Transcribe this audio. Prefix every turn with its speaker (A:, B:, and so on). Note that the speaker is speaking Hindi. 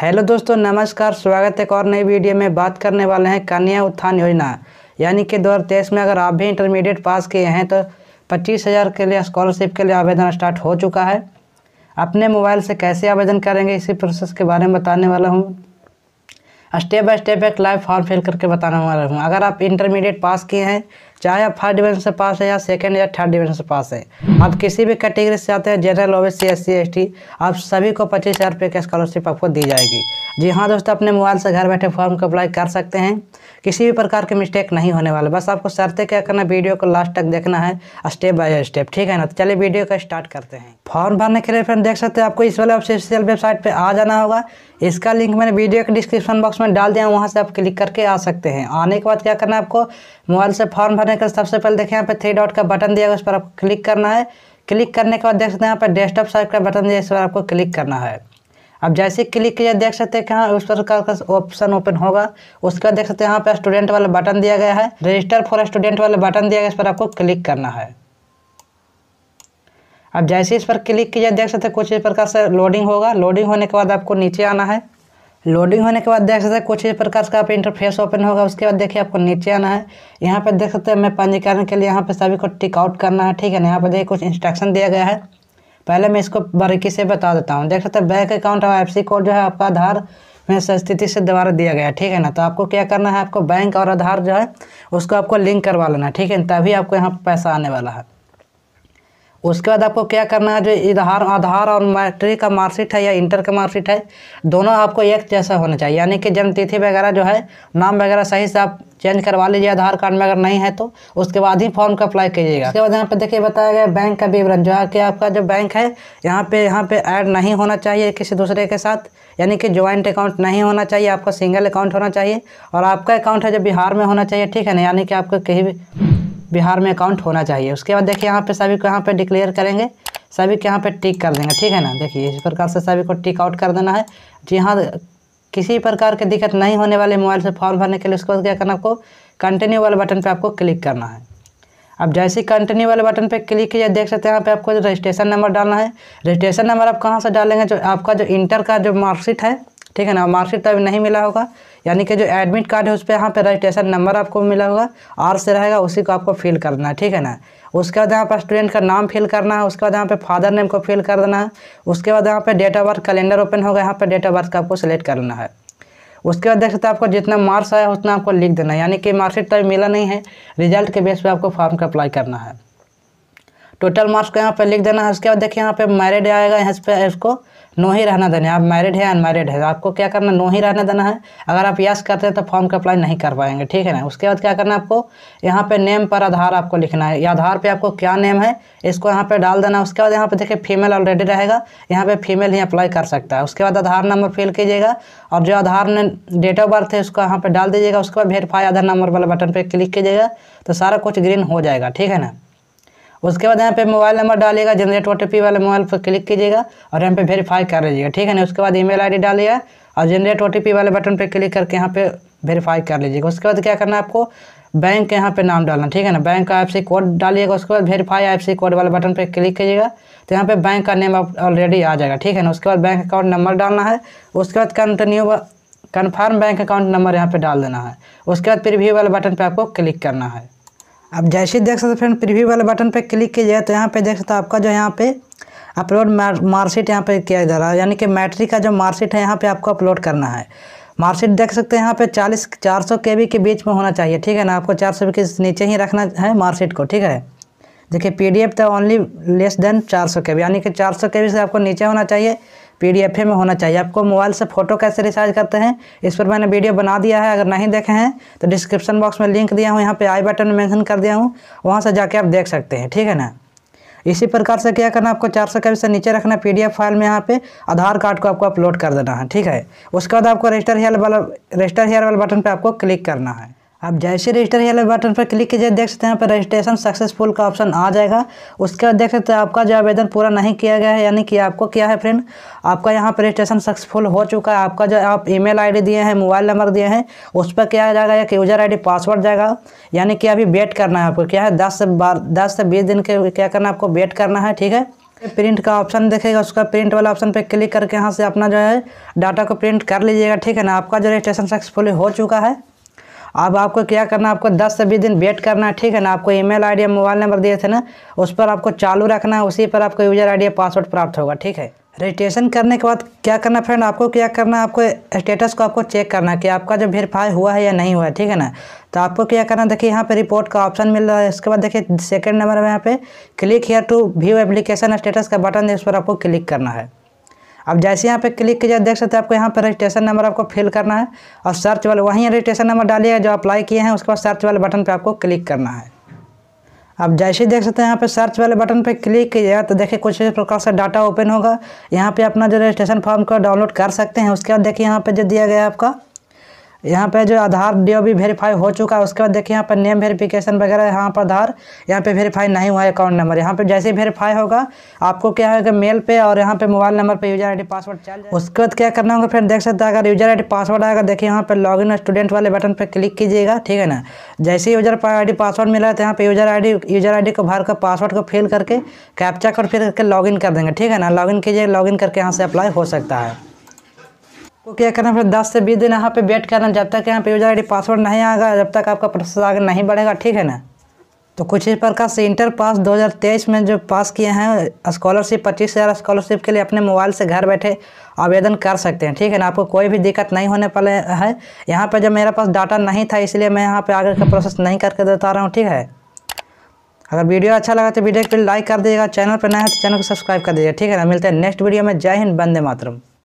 A: हेलो दोस्तों नमस्कार स्वागत है एक और नई वीडियो में बात करने वाले हैं कन्या उत्थान योजना यानी कि 2023 में अगर आप भी इंटरमीडिएट पास किए हैं तो पच्चीस हज़ार के लिए स्कॉलरशिप के लिए आवेदन स्टार्ट हो चुका है अपने मोबाइल से कैसे आवेदन करेंगे इसी प्रोसेस के बारे में बताने वाला हूँ स्टेप बाय स्टेप एक लाइव फॉर्म फिल करके बताने वाला हूँ अगर आप इंटरमीडिएट पास किए हैं चाहे आप फर्स्ट डिवीजन से पास है या सेकेंड या थर्ड डिवीजन से पास है आप किसी भी कैटेगरी से आते हैं general O B C S C S T आप सभी को पच्चीस हज़ार रुपये की स्कॉलरशिप आपको दी जाएगी जी हाँ दोस्तों अपने मोबाइल से घर बैठे फॉर्म को अप्लाई कर सकते हैं किसी भी प्रकार के मिस्टेक नहीं होने वाले बस आपको शर्ते क्या करना वीडियो को लास्ट तक देखना है स्टेप बाय स्टेप ठीक है ना तो चलिए वीडियो का स्टार्ट करते हैं फॉर्म भरने के लिए फ्रेंड देख सकते हैं आपको इस वाले ऑफिशियल वेबसाइट पर आ जाना होगा इसका लिंक मैंने वीडियो के डिस्क्रिप्शन बॉक्स में डाल दिया वहाँ से आप क्लिक करके आ सकते हैं आने के बाद क्या करना है आपको मोबाइल से फॉर्म भर करने का सबसे पहले देखें यहाँ पे थ्री डॉट का बटन दिया है उस पर आपको क्लिक करना है क्लिक करने के बाद देख सकते हैं यहाँ पर डेस्कटॉप साइड का बटन दिया इस पर आपको क्लिक करना है अब जैसे ही क्लिक किया देख सकते हैं कहाँ उस पर ऑप्शन ओपन होगा उसके बाद देख सकते हैं यहाँ पर स्टूडेंट वाला बटन दिया गया है रजिस्टर फॉर स्टूडेंट वाला बटन दिया गया इस पर आपको क्लिक करना है अब जैसे इस पर क्लिक किया देख सकते हैं कुछ इस प्रकार से लोडिंग होगा लोडिंग होने के बाद आपको नीचे आना है लोडिंग होने के बाद देख सकते हैं कुछ इस प्रकार का आप इंटरफेस ओपन होगा उसके बाद देखिए आपको नीचे आना है यहाँ पर देख सकते हैं मैं पंजीकरण के लिए यहाँ पर सभी को टिक आउट करना है ठीक है ना यहाँ पर देखिए कुछ इंस्ट्रक्शन दिया गया है पहले मैं इसको बारीकी से बता देता हूँ देख सकते हैं बैंक अकाउंट और एफ कोड जो है आपका आधार में संस्थिति से दोबारा दिया गया ठीक है ना तो आपको क्या करना है आपको बैंक और आधार जो है उसको आपको लिंक करवा लेना ठीक है तभी आपको यहाँ पैसा आने वाला है उसके बाद आपको क्या करना है जो इधार आधार और मैट्रिक का मार्कशीट है या इंटर का मार्कशीट है दोनों आपको एक जैसा होना चाहिए यानी कि जन्मतिथि वगैरह जो है नाम वगैरह सही से आप चेंज करवा लीजिए आधार कार्ड में अगर नहीं है तो उसके बाद ही फॉर्म का अप्लाई कीजिएगा उसके बाद यहाँ पे देखिए बताया गया बैंक का विवरण जो है कि आपका जो बैंक है यहाँ पे यहाँ पे ऐड नहीं होना चाहिए किसी दूसरे के साथ यानी कि ज्वाइंट अकाउंट नहीं होना चाहिए आपका सिंगल अकाउंट होना चाहिए और आपका अकाउंट है जो बिहार में होना चाहिए ठीक है ना यानी कि आपका कहीं भी बिहार में अकाउंट होना चाहिए उसके बाद देखिए यहाँ पे सभी को यहाँ पे डिक्लेयर करेंगे सभी के यहाँ पे टिक कर देंगे ठीक है ना देखिए इस प्रकार से सभी को टिक आउट कर देना है जी हाँ किसी प्रकार की दिक्कत नहीं होने वाले मोबाइल से फॉर्म भरने के लिए उसके बाद क्या करना आपको कंटिन्यू वाले बटन पर आपको क्लिक करना है अब जैसे कंटिन्यू वाले बटन पर क्लिक किया देख सकते हैं यहाँ पर आपको रजिस्ट्रेशन नंबर डालना है रजिस्ट्रेशन नंबर आप कहाँ से डालेंगे जो आपका जो इंटर का जो मार्कशीट है ठीक है ना मार्कशीट तो अभी नहीं मिला होगा यानी कि जो एडमिट कार्ड है उस पर यहाँ पर रजिस्ट्रेशन नंबर आपको मिला होगा आर से रहेगा उसी को आपको फिल करना है ठीक है ना उसके बाद यहाँ पर स्टूडेंट का नाम फिल करना है उसके बाद यहाँ पे फादर नेम को फिल कर देना है उसके बाद यहाँ पे date of birth calendar open होगा यहाँ पे डेट ऑफ बर्थ का आपको सेलेक्ट करना है उसके बाद देख सकते हैं आपको जितना मार्क्स आया उतना आपको लिख देना है यानी कि मार्कशीट अभी मिला नहीं है रिजल्ट के बेस पर आपको फॉर्म का अप्लाई करना है टोटल मार्क्स को यहाँ पे लिख देना है उसके बाद देखिए यहाँ पे मैरिड आएगा यहाँ पे इसको नो ही रहना देना है आप मैरिड है अनमैरिड है आपको क्या करना नो ही रहने देना है अगर आप यस करते हैं तो फॉर्म का अप्लाई नहीं कर पाएंगे ठीक है ना उसके बाद क्या करना है आपको यहाँ पे नेम पर आधार आपको लिखना है आधार पे आपको क्या नेम है इसको यहाँ पे डाल देना है उसके बाद यहाँ पे देखिए फीमेल ऑलरेडी रहेगा यहाँ पे फीमेल ही अप्लाई कर सकता है उसके बाद आधार नंबर फिल कीजिएगा और जो आधार ने डेट ऑफ बर्थ है उसको यहाँ पर डाल दीजिएगा उसके बाद वेरीफाई आधार नंबर वाले बटन पर क्लिक कीजिएगा तो सारा कुछ ग्रीन हो जाएगा ठीक है ना उसके बाद यहाँ पे मोबाइल नंबर डालिएगा जनरेट ओ वाले मोबाइल पर क्लिक कीजिएगा और यहाँ पे वेरीफाई कर लीजिएगा ठीक है ना उसके बाद ईमेल आईडी डालिएगा और जनरेट ओ वाले बटन पर क्लिक करके यहाँ पे वेरीफाई कर लीजिएगा उसके बाद क्या करना है आपको बैंक यहाँ पे नाम डालना ठीक है ना बैंक का आई कोड डालिएगा उसके बाद वेरीफाई आई कोड वाले बटन पर क्लिक कीजिएगा तो यहाँ पे बैंक का नेम ऑलरेडी आ जाएगा ठीक है ना उसके बाद बैंक अकाउंट नंबर डालना है उसके बाद continue confirm bank account number यहाँ पे डाल देना है उसके बाद प्रीव्यू वाले बटन पर आपको क्लिक करना है अब जैसे देख सकते हो फ्रेंड प्रीव्यू वाले बटन पर क्लिक किया जाए तो यहाँ पे देख सकते हो आपका जो यहाँ पे अपलोड मार्कशीट यहाँ पे किया जा रहा है यानी कि मैट्रिक का जो मार्कशीट है यहाँ पे आपको अपलोड करना है मार्कशीट देख सकते हैं यहाँ पे चालीस चार सौ के बी के बीच में होना चाहिए ठीक है ना आपको चार सौ के नीचे ही रखना है मार्कशीट को ठीक है देखिए पी डी एफ तो ओनली लेस देन चार सौ के बी यानी कि चार सौ के बी से आपको नीचे होना चाहिए पीडीएफ में होना चाहिए आपको मोबाइल से फ़ोटो कैसे रिचार्ज करते हैं इस पर मैंने वीडियो बना दिया है अगर नहीं देखे हैं तो डिस्क्रिप्शन बॉक्स में लिंक दिया हूँ यहाँ पे आई बटन मेंशन कर दिया हूँ वहाँ से जाके आप देख सकते हैं ठीक है ना इसी प्रकार से क्या करना आपको चार सौ कवि से नीचे रखना पीडीएफ फाइल में यहाँ पे आधार कार्ड को आपको अपलोड कर देना है ठीक है उसके बाद आपको रजिस्टर हेयर वाला रजिस्टर हेयर वाला बटन पर आपको क्लिक करना है आप जैसे रजिस्टर वाले बटन पर क्लिक कीजिए देख सकते हैं यहाँ पर रजिस्ट्रेशन सक्सेसफुल का ऑप्शन आ जाएगा उसके बाद देख सकते हैं आपका जो आवेदन पूरा नहीं किया गया है यानी कि आपको क्या है फ्रेंड आपका यहाँ पर रजिस्ट्रेशन सक्सेसफुल हो चुका है आपका जो आप ईमेल आईडी दिए हैं मोबाइल नंबर दिए हैं उस पर क्या जाएगा या कि यूजर आई पासवर्ड जाएगा यानी कि अभी वेट करना है आपको क्या है दस से बारह दस से बीस दिन के क्या करना है आपको वेट करना है ठीक है प्रिंट का ऑप्शन देखेगा उसका प्रिंट वाला ऑप्शन पे क्लिक करके यहाँ से अपना जो है डाटा को प्रिंट कर लीजिएगा ठीक है ना आपका जो रजिस्ट्रेशन सक्सेसफुल हो चुका है अब आपको क्या करना आपको दस से बीस दिन वेट करना है ठीक है ना आपको ईमेल आईडी या मोबाइल नंबर दिए थे ना उस पर आपको चालू रखना है उसी पर आपको यूजर आईडी या पासवर्ड प्राप्त होगा ठीक है रजिस्ट्रेशन करने के बाद क्या करना फ्रेंड आपको क्या करना आपको स्टेटस को आपको चेक करना कि आपका जो वेरीफाई हुआ है या नहीं हुआ है ठीक है ना तो आपको क्या करना देखिए यहाँ पे रिपोर्ट का ऑप्शन मिल रहा है इसके बाद देखिए सेकंड नंबर में यहाँ पे click here to view application status का बटन है उस पर आपको क्लिक करना है अब जैसे यहाँ पे क्लिक किया देख सकते हैं आपको यहाँ पर रजिस्ट्रेशन नंबर आपको फिल करना है और सर्च वाले वहीं रजिस्ट्रेशन नंबर डालिएगा जो अप्लाई किए हैं उसके बाद सर्च वाले बटन पर आपको क्लिक करना है आप जैसे देख सकते हैं यहाँ पे सर्च वाले बटन पे क्लिक कीजिएगा तो देखिए कुछ इस प्रकार से डाटा ओपन होगा यहाँ पे अपना जो रजिस्ट्रेशन फॉर्म को डाउनलोड कर सकते हैं उसके बाद देखिए यहाँ पे जो दिया गया आपका यहाँ पे जो आधार डी भी वेरीफाई हो चुका है उसके बाद देखिए यहाँ पर नेम वेरीफिकेशन वगैरह यहाँ पर आधार यहाँ पे वेरीफाई नहीं हुआ है अकाउंट नंबर यहाँ पे जैसे ही वेरीफाई होगा आपको क्या होगा मेल पे और यहाँ पे मोबाइल नंबर पे यूजर आईडी पासवर्ड चल उसके बाद क्या करना होगा फिर देख सकते हैं अगर यूजर आई पासवर्ड आएगा देखिए यहाँ पर लॉग स्टूडेंट वाले बटन पर क्लिक कीजिएगा ठीक है ना जैसे यूजर आई पासवर्ड मिला तो यहाँ पर यूजर आई यूजर आई को भर कर पासवर्ड को फिल करके कैप्चा कर फिर करके लॉगिन कर देंगे ठीक है ना लॉग कीजिए लॉग करके यहाँ से अप्लाई हो सकता है आपको क्या करना फिर दस से बीस दिन यहाँ पे वेट करना जब तक यहाँ पे यूजर आई पासवर्ड नहीं आएगा जब तक आपका प्रोसेस आगे नहीं बढ़ेगा ठीक है ना तो कुछ इस प्रकार से इंटर पास 2023 में जो पास किए हैं स्कॉलरशिप पच्चीस हज़ार स्कॉलरशिप के लिए अपने मोबाइल से घर बैठे आवेदन कर सकते हैं ठीक है ना आपको कोई भी दिक्कत नहीं होने पाले है यहाँ पर जब मेरे पास डाटा नहीं था इसलिए मैं यहाँ पर आगे का प्रोसेस नहीं करके देता रहा हूँ ठीक है अगर वीडियो अच्छा लगा तो वीडियो को लाइक कर दीजिएगा चैनल पर नया है तो चैनल को सब्सक्राइब कर दीजिएगा ठीक है ना मिलते हैं नेक्स्ट वीडियो में जय हिंद बंदे मातरम